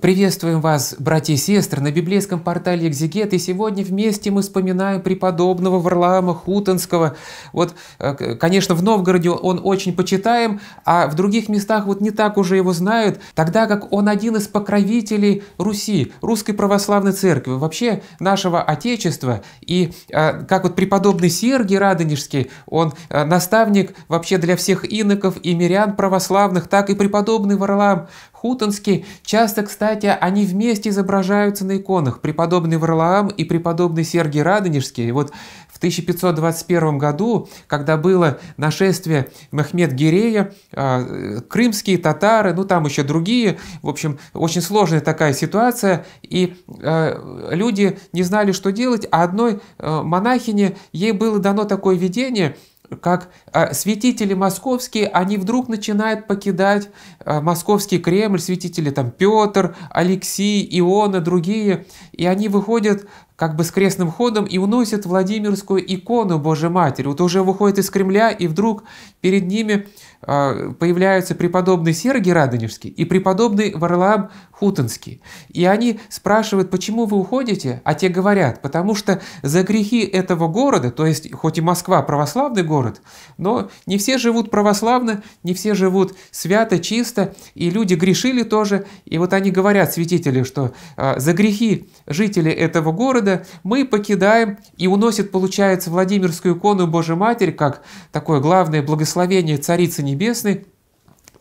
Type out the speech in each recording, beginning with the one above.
Приветствуем вас, братья и сестры, на библейском портале «Экзегет», и сегодня вместе мы вспоминаем преподобного Варлаама Хутонского. Вот, э, конечно, в Новгороде он очень почитаем, а в других местах вот не так уже его знают, тогда как он один из покровителей Руси, Русской Православной Церкви, вообще нашего Отечества, и э, как вот преподобный Сергий Радонежский, он э, наставник вообще для всех иноков и мирян православных, так и преподобный Варлаам Хутонские часто, кстати, они вместе изображаются на иконах. Преподобный Варлаам и преподобный Сергий Радонежский. Вот в 1521 году, когда было нашествие Мехмед Гирея, а, крымские татары, ну там еще другие, в общем, очень сложная такая ситуация, и а, люди не знали, что делать, а одной а, монахине ей было дано такое видение – как а, святители московские, они вдруг начинают покидать а, московский Кремль, святители там Петр, Алексий, Иона, другие, и они выходят как бы с крестным ходом и уносят Владимирскую икону Божией Матери. Вот уже выходит из Кремля, и вдруг перед ними а, появляются преподобный Сергий Радонежский и преподобный Варлаам Хутинский. И они спрашивают, почему вы уходите? А те говорят, потому что за грехи этого города, то есть хоть и Москва православный город, но не все живут православно, не все живут свято, чисто, и люди грешили тоже. И вот они говорят, святители, что а, за грехи жителей этого города года мы покидаем и уносит, получается, Владимирскую икону Божией Матери, как такое главное благословение Царицы Небесной,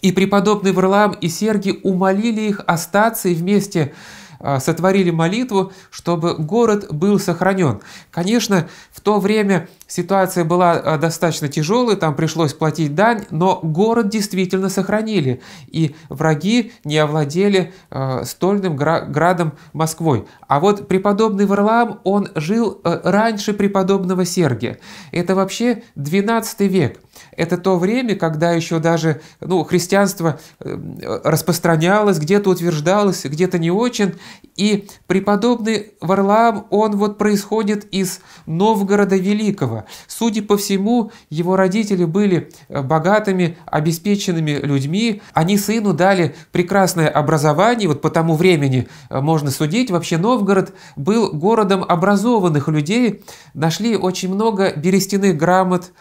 и преподобный Варлаам и Сергий умолили их остаться и вместе а, сотворили молитву, чтобы город был сохранен. Конечно, в то время ситуация была а, достаточно тяжелой, там пришлось платить дань, но город действительно сохранили, и враги не овладели а, стольным градом Москвой. А вот преподобный Варлаам, он жил э, раньше преподобного Сергия. Это вообще 12 век – это то время, когда еще даже ну, христианство э, распространялось, где-то утверждалось, где-то не очень, и преподобный Варлаам, он вот происходит из Новгорода Великого. Судя по всему, его родители были э, богатыми, обеспеченными людьми. Они сыну дали прекрасное образование. Вот по тому времени э, можно судить. Вообще Новгород был городом образованных людей. Нашли очень много берестяных грамот,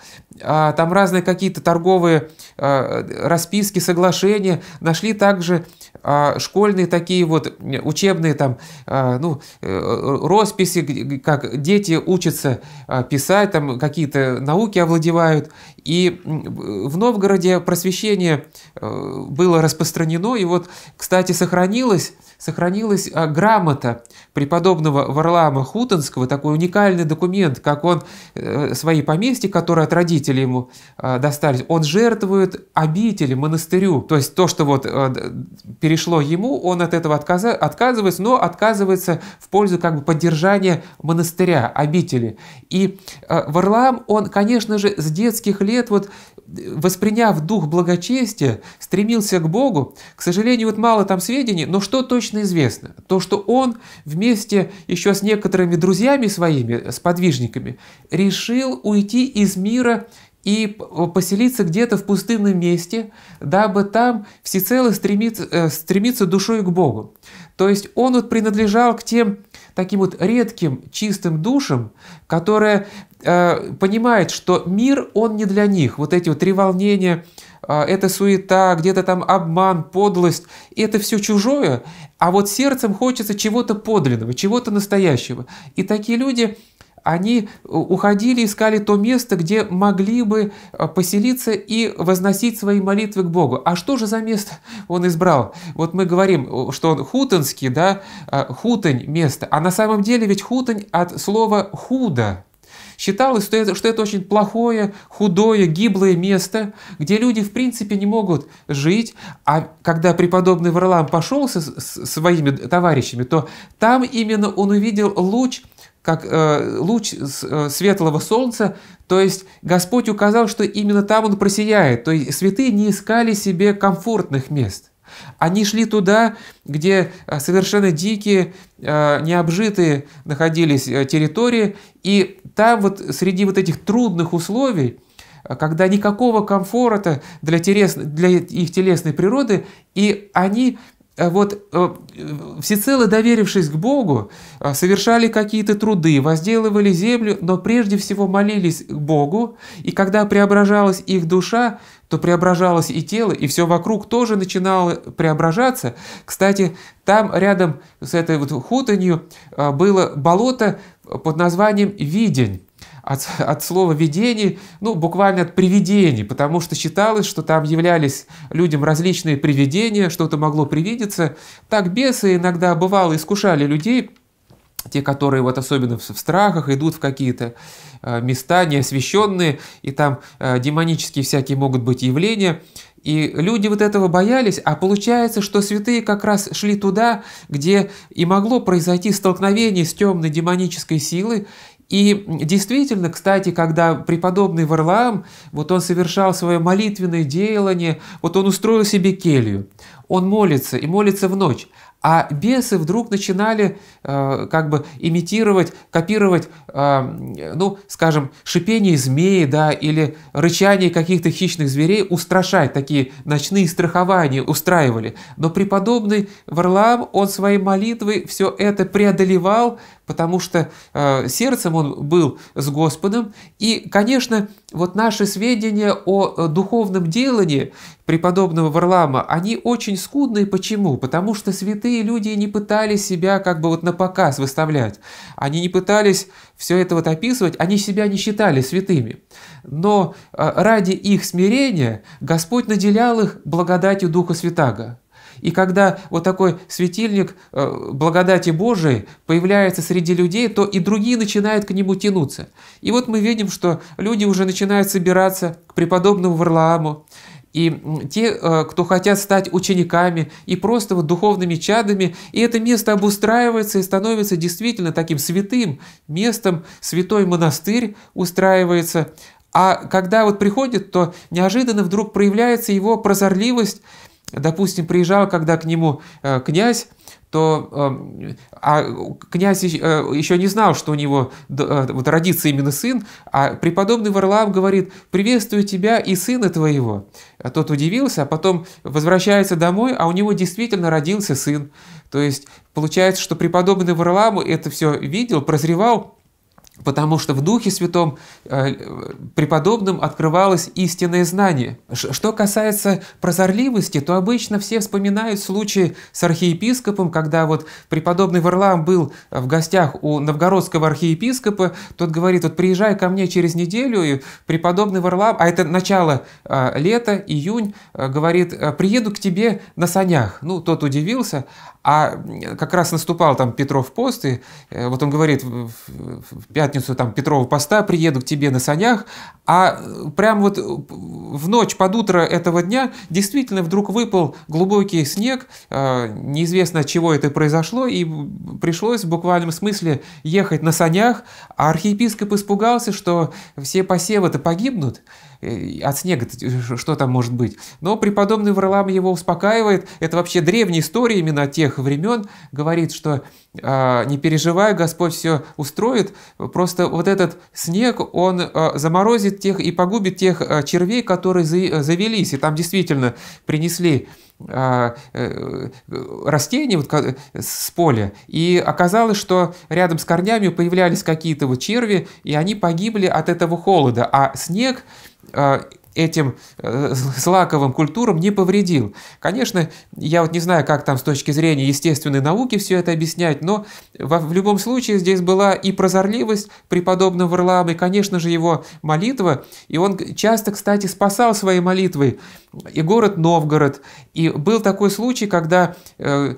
а, там разные какие-то торговые э, расписки, соглашения. Нашли также а, школьные такие вот учебные там, а, ну, э, росписи, как дети учатся а, писать, там какие-то науки овладевают. И в Новгороде просвещение э, было распространено, и вот, кстати, сохранилась, сохранилась грамота преподобного Варлама Хутонского, такой уникальный документ, как он э, свои поместья, которые от родителей ему э, достались, он жертвует обители, монастырю. То есть то, что вот перешло ему, он от этого отказа, отказывается, но отказывается в пользу как бы поддержания монастыря, обители. И Варлам, он, конечно же, с детских лет лет вот восприняв дух благочестия, стремился к Богу. К сожалению, вот мало там сведений, но что точно известно? То, что он вместе еще с некоторыми друзьями своими, с подвижниками, решил уйти из мира и поселиться где-то в пустынном месте, дабы там всецело стремиться, э, стремиться душой к Богу. То есть он вот принадлежал к тем таким вот редким чистым душам, которые Э, понимает, что мир, он не для них. Вот эти вот три волнения, это суета, где-то там обман, подлость, это все чужое, а вот сердцем хочется чего-то подлинного, чего-то настоящего. И такие люди, они уходили, искали то место, где могли бы э, поселиться и возносить свои молитвы к Богу. А что же за место он избрал? Вот мы говорим, э, что он хутонский, да, хутонь место, а на самом деле ведь хутонь от слова худо, Считалось, что это, что это очень плохое, худое, гиблое место, где люди в принципе не могут жить. А когда преподобный Варлам пошел со, с, своими товарищами, то там именно он увидел луч как э, луч э, светлого солнца, то есть Господь указал, что именно там он просияет, то есть святые не искали себе комфортных мест – они шли туда, где э, совершенно дикие, э, необжитые находились э, территории, и там вот среди вот этих трудных условий, когда никакого комфорта для, терес, для их телесной природы, и они вот всецело доверившись к Богу, совершали какие-то труды, возделывали землю, но прежде всего молились к Богу, и когда преображалась их душа, то преображалось и тело, и все вокруг тоже начинало преображаться. Кстати, там рядом с этой вот хутанью а, было болото под названием «Видень» от, от слова видение, ну, буквально от «привидений», потому что считалось, что там являлись людям различные привидения, что-то могло привидеться. Так бесы иногда, бывало, искушали людей – те, которые вот особенно в страхах идут в какие-то э, места неосвященные, и там э, демонические всякие могут быть явления. И люди вот этого боялись, а получается, что святые как раз шли туда, где и могло произойти столкновение с темной демонической силой, и действительно, кстати, когда преподобный Варлаам, вот он совершал свое молитвенное делание, вот он устроил себе келью, он молится и молится в ночь. А бесы вдруг начинали э, как бы имитировать, копировать, э, ну, скажем, шипение змеи, да, или рычание каких-то хищных зверей, устрашать, такие ночные страхования устраивали. Но преподобный Варлаам, он своей молитвой все это преодолевал, потому что э, сердцем он был с Господом. И, конечно, вот наши сведения о э, духовном делании преподобного Варлама, они очень скудные. Почему? Потому что святые люди не пытались себя как бы вот на показ выставлять. Они не пытались все это вот описывать, они себя не считали святыми. Но э, ради их смирения Господь наделял их благодатью Духа Святаго. И когда вот такой светильник э, благодати Божией появляется среди людей, то и другие начинают к нему тянуться. И вот мы видим, что люди уже начинают собираться к преподобному Варлааму, и те, э, кто хотят стать учениками и просто вот духовными чадами, и это место обустраивается и становится действительно таким святым местом, святой монастырь устраивается, а когда вот приходит, то неожиданно вдруг проявляется его прозорливость, допустим, приезжал когда к нему э, князь, то эм, а князь еще э, не знал, что у него э, вот родится именно сын, а преподобный Варлаам говорит, приветствую тебя и сына твоего. А тот удивился, а потом возвращается домой, а у него действительно родился сын. То есть получается, что преподобный Варлааму это все видел, прозревал, потому что в Духе Святом э, э, преподобным открывалось истинное знание. Что касается прозорливости, то обычно все вспоминают случаи с архиепископом, когда вот преподобный Варлам был в гостях у новгородского архиепископа, тот говорит, вот приезжай ко мне через неделю, и преподобный Варлам, а это начало э, лета, июнь, говорит, приеду к тебе на санях. Ну, тот удивился, а как раз наступал там Петров пост, и вот он говорит в 5 пятницу там Петрова поста приеду к тебе на санях, а э, прям вот э, в ночь под утро этого дня действительно вдруг выпал глубокий снег, э, неизвестно от чего это произошло, и пришлось в буквальном смысле ехать на санях, а архиепископ испугался, что все посевы-то погибнут, Э, от снега э, что там может быть? Но преподобный Варлам его успокаивает. Это вообще древняя история именно тех времен. Говорит, что а, не переживай, Господь все устроит. Просто вот этот снег, он а, заморозит тех и погубит тех а, червей, которые э, завелись. И там действительно принесли растения вот, с поля, и оказалось, что рядом с корнями появлялись какие-то вот черви, и они погибли от этого холода, а снег uh, этим злаковым э, культурам не повредил. Конечно, я вот не знаю, как там с точки зрения естественной науки все это объяснять, но в любом случае здесь была и прозорливость преподобного Варлаама, и, конечно же, его молитва, и он часто, кстати, спасал своей молитвой и город Новгород. И был такой случай, когда э,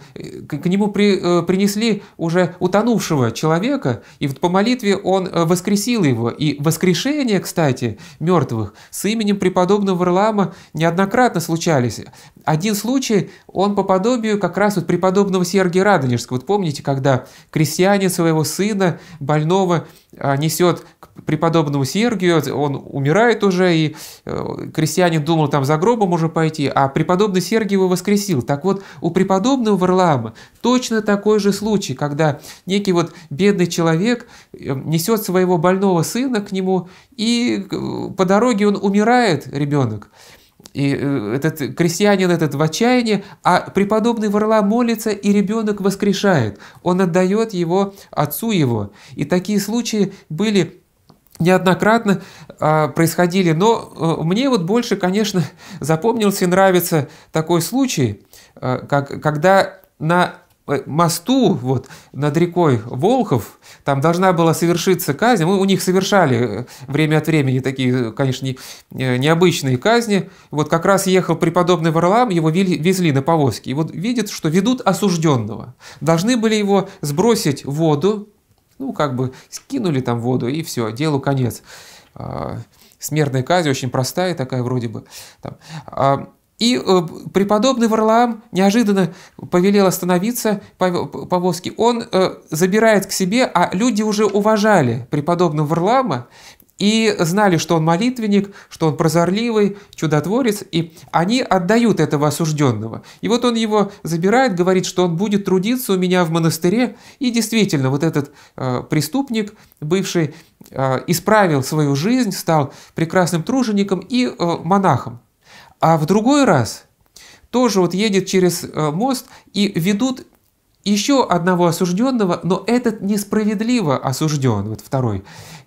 к нему при, э, принесли уже утонувшего человека, и вот по молитве он воскресил его. И воскрешение, кстати, мертвых с именем преподобного Варлама неоднократно случались. Один случай, он по подобию как раз вот преподобного Сергия Радонежского. Вот помните, когда крестьянин своего сына больного а, несет преподобному Сергию, он умирает уже, и э, крестьянин думал там за гробом уже пойти, а преподобный Сергий его воскресил. Так вот, у преподобного Варлама точно такой же случай, когда некий вот бедный человек э, несет своего больного сына к нему, и э, по дороге он умирает, ребенок. И этот крестьянин этот в отчаянии, а преподобный Варла молится, и ребенок воскрешает. Он отдает его отцу его. И такие случаи были неоднократно э, происходили. Но э, мне вот больше, конечно, запомнился и нравится такой случай, э, как, когда на э, мосту вот над рекой Волхов, там должна была совершиться казнь, мы ну, у них совершали э, время от времени такие, конечно, не, э, необычные казни, вот как раз ехал преподобный Варлам, его везли на повозке, и вот видят, что ведут осужденного, должны были его сбросить в воду, ну, как бы скинули там воду, и все, делу конец. А, смертная казнь очень простая такая вроде бы. Там. А, и э, преподобный Варлаам неожиданно повелел остановиться повозки. Он э, забирает к себе, а люди уже уважали преподобного Варлаама, и знали, что он молитвенник, что он прозорливый, чудотворец, и они отдают этого осужденного. И вот он его забирает, говорит, что он будет трудиться у меня в монастыре, и действительно, вот этот э, преступник, бывший, э, исправил свою жизнь, стал прекрасным тружеником и э, монахом. А в другой раз тоже вот едет через э, мост и ведут еще одного осужденного, но этот несправедливо осужден, вот второй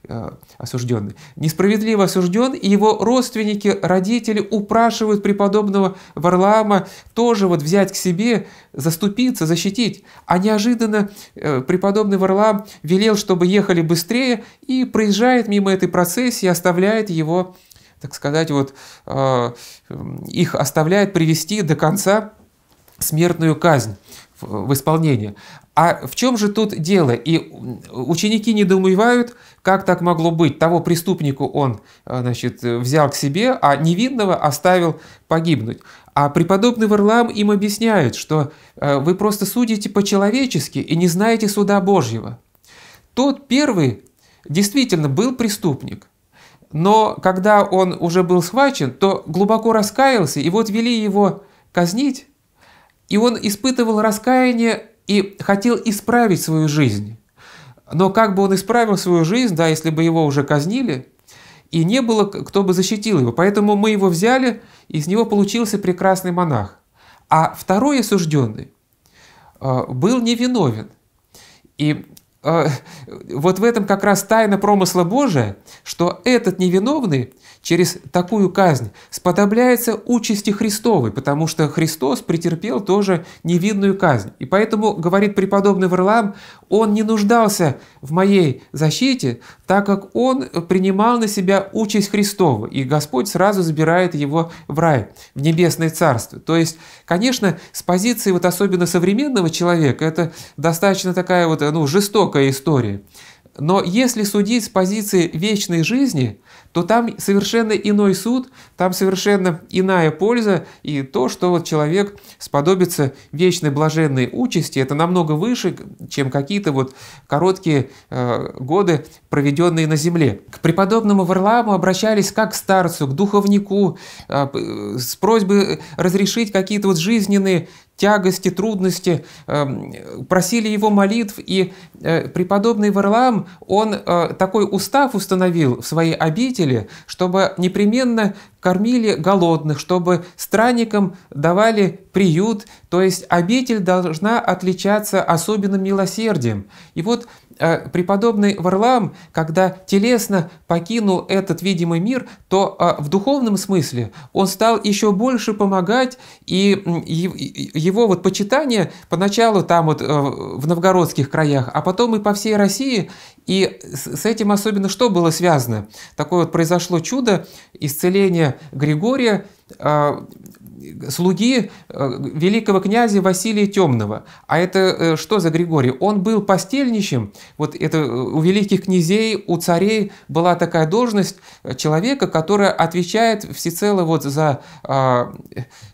э, осужденный, несправедливо осужден, и его родственники, родители упрашивают преподобного Варлаама тоже вот взять к себе, заступиться, защитить. А неожиданно э, преподобный Варлаам велел, чтобы ехали быстрее, и проезжает мимо этой процессии, оставляет его, так сказать, вот э, их оставляет привести до конца смертную казнь в исполнение. А в чем же тут дело? И ученики недоумевают, как так могло быть. Того преступнику он э, значит, взял к себе, а невинного оставил погибнуть. А преподобный Варлам им объясняет, что э, вы просто судите по-человечески и не знаете суда Божьего. Тот первый действительно был преступник, но когда он уже был схвачен, то глубоко раскаялся, и вот вели его казнить, и он испытывал раскаяние и хотел исправить свою жизнь. Но как бы он исправил свою жизнь, да, если бы его уже казнили, и не было, кто бы защитил его. Поэтому мы его взяли, и из него получился прекрасный монах. А второй осужденный э, был невиновен. И а, вот в этом как раз тайна промысла Божия, что этот невиновный через такую казнь сподобляется участи Христовой, потому что Христос претерпел тоже невинную казнь. И поэтому, говорит преподобный Варлам, он не нуждался в моей защите, так как он принимал на себя участь Христова, и Господь сразу забирает его в рай, в небесное царство. То есть, конечно, с позиции вот особенно современного человека это достаточно такая вот ну, жестокая история. Но если судить с позиции вечной жизни, то там совершенно иной суд, там совершенно иная польза, и то, что вот человек сподобится вечной блаженной участи, это намного выше, чем какие-то вот короткие э, годы, проведенные на земле. К преподобному Варламу обращались как к старцу, к духовнику, э, э с просьбой разрешить какие-то вот жизненные тягости, трудности, эм, просили его молитв, и э, преподобный Варлам, он э, такой устав установил в своей обители, чтобы непременно кормили голодных, чтобы странникам давали приют, то есть обитель должна отличаться особенным милосердием. И вот а преподобный Варлам, когда телесно покинул этот видимый мир, то а, в духовном смысле он стал еще больше помогать, и его вот почитание поначалу там вот э, в новгородских краях, а потом и по всей России, и с этим особенно что было связано? Такое вот произошло чудо, исцеления Григория, а, слуги э, великого князя Василия Темного. А это э, что за Григорий? Он был постельничем. Вот это э, у великих князей, у царей была такая должность человека, который отвечает всецело вот за, а,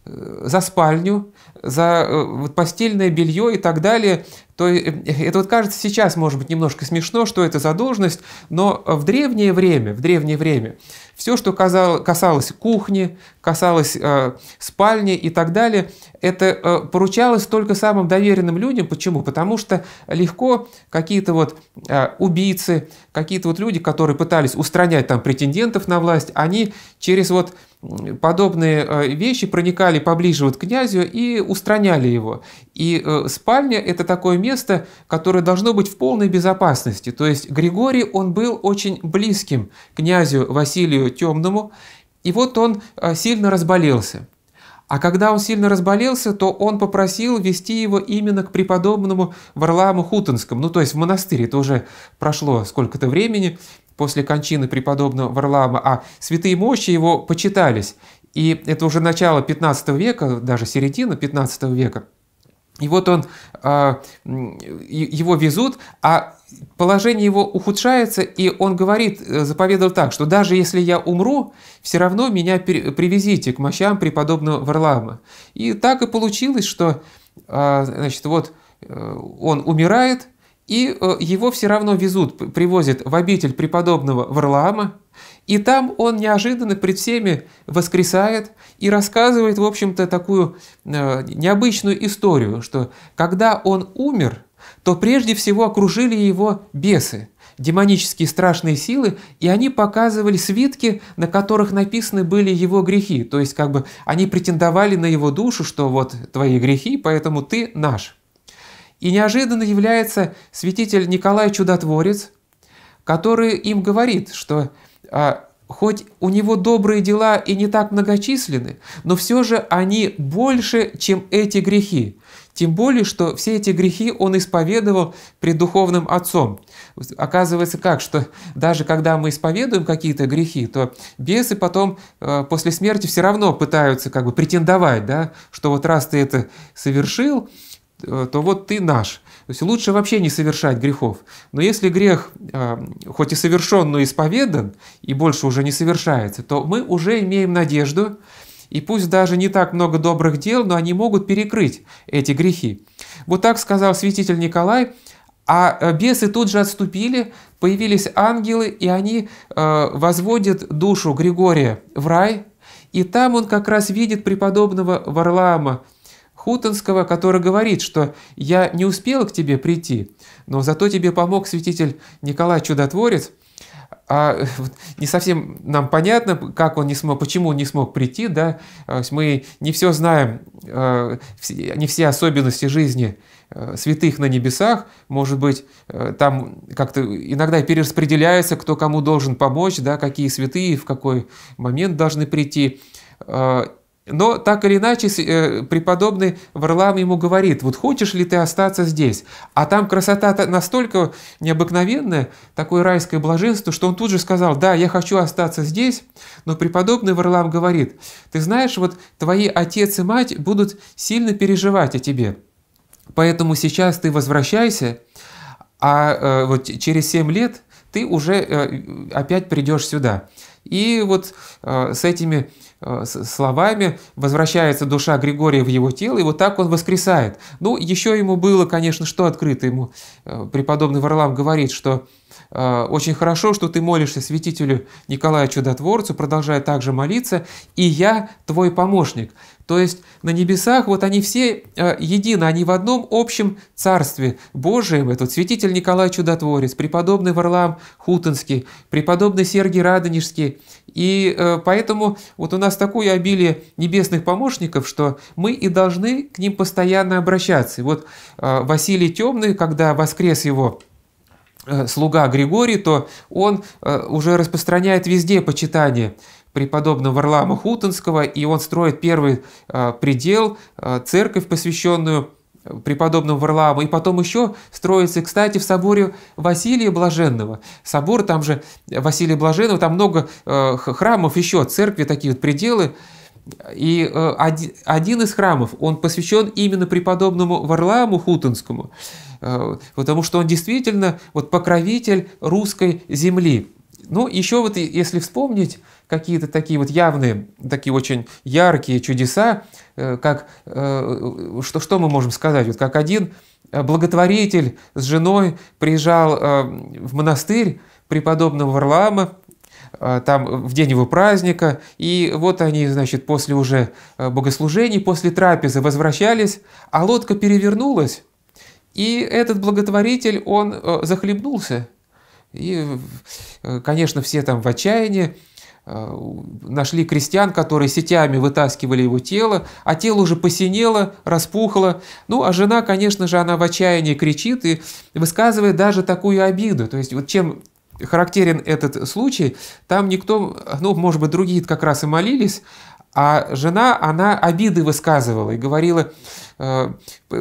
за спальню, за постельное белье и так далее. То э, э, это вот кажется сейчас, может быть, немножко смешно, что это за должность, но в древнее время, в древнее время все, что касалось кухни, касалось э, спальни и так далее, это э, поручалось только самым доверенным людям. Почему? Потому что легко какие-то вот э, убийцы, какие-то вот люди, которые пытались устранять там претендентов на власть, они через вот подобные э, вещи проникали поближе вот к князю и устраняли его. И спальня – это такое место, место, которое должно быть в полной безопасности. То есть Григорий, он был очень близким князю Василию Темному, и вот он э, сильно разболелся. А когда он сильно разболелся, то он попросил вести его именно к преподобному Варламу Хутонскому, ну то есть в монастырь. Это уже прошло сколько-то времени после кончины преподобного Варлама, а святые мощи его почитались. И это уже начало 15 века, даже середина 15 века – и вот он, а, его везут, а положение его ухудшается, и он говорит, э, заповедал так, что даже если я умру, все равно меня привезите к мощам преподобного Варлама. И так и получилось, что а, значит, вот э, он умирает, и э, его все равно везут, привозят в обитель преподобного Варлаама, и там он неожиданно пред всеми воскресает, и рассказывает, в общем-то, такую э, необычную историю, что когда он умер, то прежде всего окружили его бесы, демонические страшные силы, и они показывали свитки, на которых написаны были его грехи. То есть, как бы они претендовали на его душу, что вот твои грехи, поэтому ты наш. И неожиданно является святитель Николай Чудотворец, который им говорит, что а, Хоть у него добрые дела и не так многочисленны, но все же они больше, чем эти грехи. Тем более, что все эти грехи он исповедовал пред духовным отцом. Оказывается как, что даже когда мы исповедуем какие-то грехи, то бесы потом э, после смерти все равно пытаются как бы претендовать, да, что вот раз ты это совершил, Э, то вот ты наш. То есть лучше вообще не совершать грехов. Но если грех, э, хоть и совершен, но исповедан, и больше уже не совершается, то мы уже имеем надежду, и пусть даже не так много добрых дел, но они могут перекрыть эти грехи. Вот так сказал святитель Николай, а э, бесы тут же отступили, появились ангелы, и они возводят душу Григория в рай, и там он как раз видит преподобного Варлаама, Хутонского, который говорит, что «я не успел к тебе прийти, но зато тебе помог святитель Николай Чудотворец», а не совсем нам понятно, как он не смог, почему он не смог прийти, да, а, мы не а, все знаем, не все особенности жизни а, святых на небесах, может быть, там как-то иногда перераспределяется, кто кому должен помочь, да, какие святые в какой момент должны прийти, но так или иначе э, преподобный Варлам ему говорит, вот хочешь ли ты остаться здесь? А там красота настолько необыкновенная, такое райское блаженство, что он тут же сказал, да, я хочу остаться здесь, но преподобный Варлам говорит, ты знаешь, вот твои отец и мать будут сильно переживать о тебе, поэтому сейчас ты возвращайся, а э, вот через 7 лет ты уже э, опять придешь сюда. И вот с этими Э, словами, возвращается душа Григория в его тело, и вот так он воскресает. Ну, еще ему было, конечно, что открыто ему. Э, преподобный Варлам говорит, что э, очень хорошо, что ты молишься святителю Николаю Чудотворцу, продолжая также молиться, и я твой помощник. То есть на небесах вот они все э, едины, они в одном общем царстве Божьем. Этот святитель Николай Чудотворец, преподобный Варлам Хутинский, преподобный Сергий Радонежский. И э, поэтому вот у нас такое обилие небесных помощников, что мы и должны к ним постоянно обращаться. И вот э, Василий Темный, когда воскрес его э, слуга Григорий, то он э, уже распространяет везде почитание преподобного Варлама Хутонского, и он строит первый э, предел, э, церковь, посвященную э, преподобному Варлаама, и потом еще строится, кстати, в соборе Василия Блаженного. Собор там же Василия Блаженного, там много храмов еще, церкви, такие вот пределы. И один из храмов, он посвящен именно преподобному Варламу Хутонскому, потому что он действительно вот, покровитель русской земли. Ну, еще вот если вспомнить какие-то такие вот явные, такие очень яркие чудеса, э, как, э, что, что мы можем сказать, вот как один э, благотворитель с женой приезжал в монастырь преподобного Варлама там в день его праздника, и вот они, значит, после уже богослужений, после трапезы возвращались, а лодка перевернулась, и этот благотворитель, он захлебнулся – и, э, конечно, все там в отчаянии э, нашли крестьян, которые сетями вытаскивали его тело, а тело уже посинело, распухло. Ну, а жена, конечно же, она в отчаянии кричит и высказывает даже такую обиду. То есть, вот чем характерен этот случай, там никто, ну, может быть, другие как раз и молились, а жена, она обиды высказывала и говорила, «Э,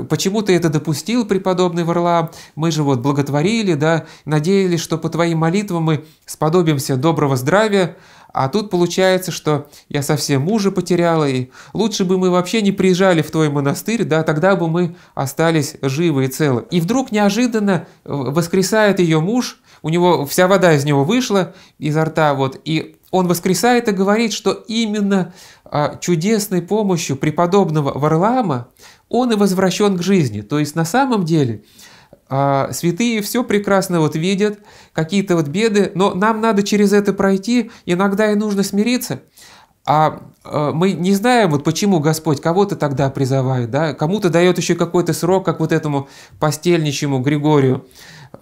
почему ты это допустил, преподобный Варла, мы же вот благотворили, да, надеялись, что по твоим молитвам мы сподобимся доброго здравия, а тут получается, что я совсем мужа потеряла, и лучше бы мы вообще не приезжали в твой монастырь, да, тогда бы мы остались живы и целы. И вдруг неожиданно э, воскресает ее муж, у него вся вода из него вышла, изо рта, вот, и он воскресает и говорит, что именно а чудесной помощью преподобного Варлама он и возвращен к жизни. То есть на самом деле а, святые все прекрасно вот видят, какие-то вот беды, но нам надо через это пройти, иногда и нужно смириться. А, а мы не знаем, вот почему Господь кого-то тогда призывает, да, кому-то дает еще какой-то срок, как вот этому постельничему Григорию.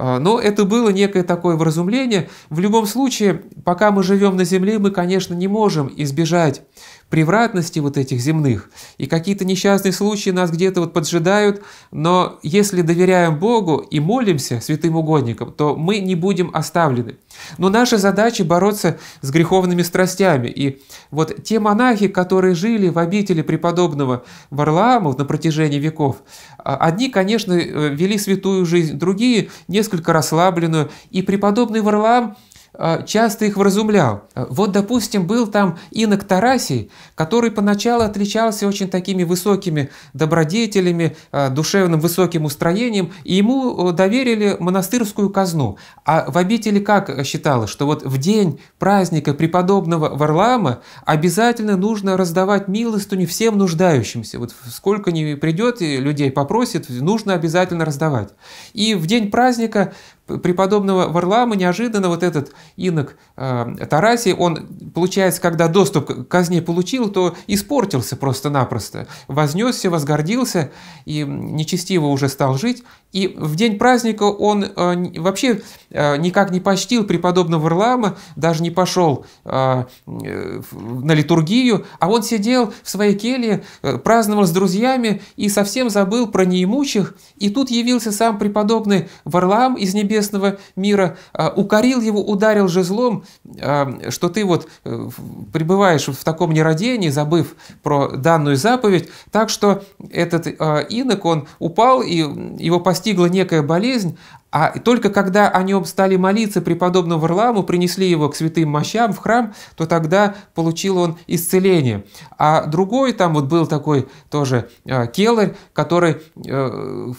Но это было некое такое вразумление. В любом случае, пока мы живем на земле, мы, конечно, не можем избежать превратности вот этих земных, и какие-то несчастные случаи нас где-то вот поджидают, но если доверяем Богу и молимся святым угодникам, то мы не будем оставлены. Но наша задача бороться с греховными страстями. И вот те монахи, которые жили в обители преподобного Варлаама на протяжении веков, а, одни, конечно, э, вели святую жизнь, другие несколько расслабленную. И преподобный Варлаам а, часто их вразумлял. А, вот, допустим, был там инок Тарасий, который поначалу отличался очень такими высокими добродетелями, а, душевным высоким устроением, и ему э, доверили монастырскую казну. А в обители как считалось, что вот в день праздника преподобного Варлама обязательно нужно раздавать милостыню всем нуждающимся. Вот сколько ни придет людей попросит, нужно обязательно раздавать. И в день праздника преподобного Варлама неожиданно вот этот инок э, Тараси, он, получается, когда доступ к казне получил, то испортился просто-напросто, вознесся, возгордился и нечестиво уже стал жить. И в день праздника он э, вообще э, никак не почтил преподобного Варлама, даже не пошел э, э, на литургию, а он сидел в своей келье, э, праздновал с друзьями и совсем забыл про неимущих. И тут явился сам преподобный Варлам из небес небесного мира, а, укорил его, ударил же злом а, что ты вот э, пребываешь в таком нерадении, забыв про данную заповедь, так что этот а, инок, он упал, и его постигла некая болезнь, а только когда они нем стали молиться преподобному Варламу, принесли его к святым мощам в храм, то тогда получил он исцеление. А другой, там вот был такой тоже э, келарь, который э,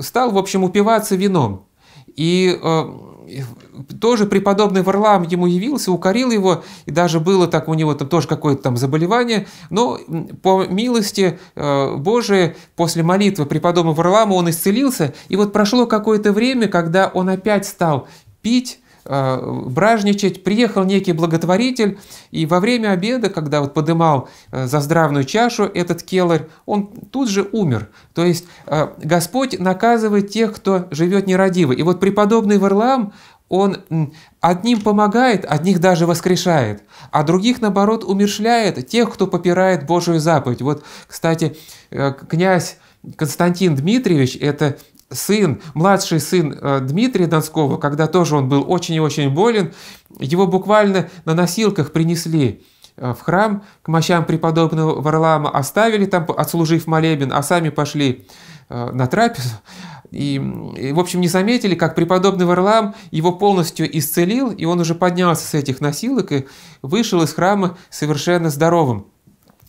стал, в общем, упиваться вином. Э, и тоже преподобный Варлам ему явился, укорил его, и даже было так у него там тоже какое-то там заболевание, но по милости э, Божией после молитвы преподобного Варлама он исцелился, и вот прошло какое-то время, когда он опять стал пить, Э, бражничать, приехал некий благотворитель, и во время обеда, когда вот подымал э, за здравную чашу этот келарь, он тут же умер. То есть э, Господь наказывает тех, кто живет нерадиво. И вот преподобный Варлам, он одним помогает, одних даже воскрешает, а других, наоборот, умершляет, тех, кто попирает Божию заповедь. Вот, кстати, князь Константин Дмитриевич, это сын, младший сын э, Дмитрия Донского, когда тоже он был очень и очень болен, его буквально на носилках принесли э, в храм к мощам преподобного Варлама, оставили там, отслужив молебен, а сами пошли э, на трапезу. И, и, в общем, не заметили, как преподобный Варлам его полностью исцелил, и он уже поднялся с этих носилок и вышел из храма совершенно здоровым.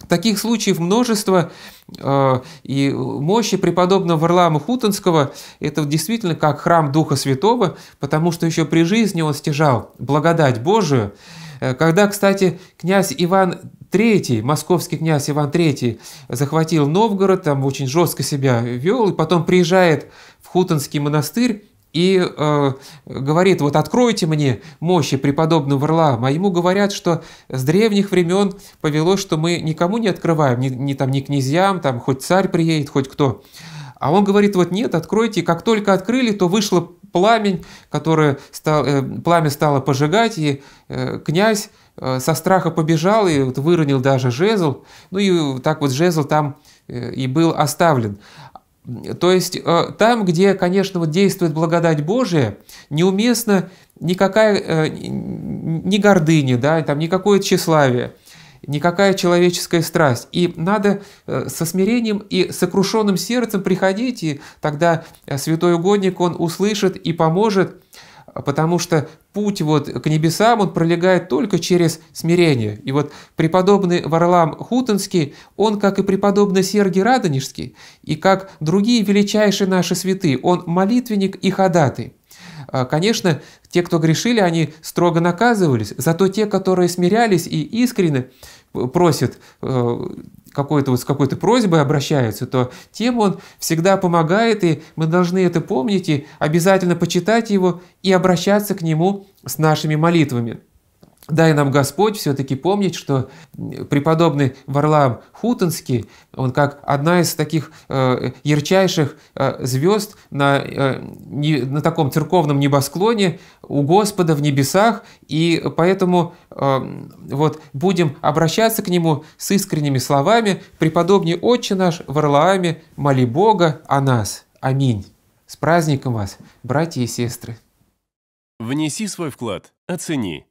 Таких случаев множество, э, и мощи преподобного Варлама Хутонского – это действительно как храм Духа Святого, потому что еще при жизни он стяжал благодать Божию. Э, когда, кстати, князь Иван III, московский князь Иван III, захватил Новгород, там очень жестко себя вел, и потом приезжает в Хутонский монастырь, и э, говорит, вот откройте мне мощи преподобного Варла. А говорят, что с древних времен повелось, что мы никому не открываем, ни, ни, там, ни князьям, там, хоть царь приедет, хоть кто. А он говорит, вот нет, откройте. И как только открыли, то вышло пламень, которое стал, э, пламя стало пожигать, и э, князь э, со страха побежал и вот выронил даже жезл. Ну и так вот жезл там э, и был оставлен. То есть э, там, где, конечно, вот действует благодать Божия, неуместно никакая э, ни гордыня, да, там никакое тщеславие, никакая человеческая страсть. И надо э, со смирением и сокрушенным сердцем приходить, и тогда святой угодник, он услышит и поможет – потому что путь вот к небесам, он пролегает только через смирение. И вот преподобный Варлам Хутенский, он, как и преподобный Сергий Радонежский, и как другие величайшие наши святые, он молитвенник и ходатый. А, конечно, те, кто грешили, они строго наказывались, зато те, которые смирялись и искренне просит э, какой-то вот с какой-то просьбой обращаются, то тем он всегда помогает, и мы должны это помнить, и обязательно почитать его и обращаться к нему с нашими молитвами. Дай нам Господь все-таки помнить, что преподобный Варлам Хутонский, он как одна из таких э, ярчайших э, звезд на, э, на таком церковном небосклоне у Господа в небесах, и поэтому вот будем обращаться к нему с искренними словами «Преподобный Отче наш Варлааме, моли Бога о нас. Аминь». С праздником вас, братья и сестры! Внеси свой вклад, оцени –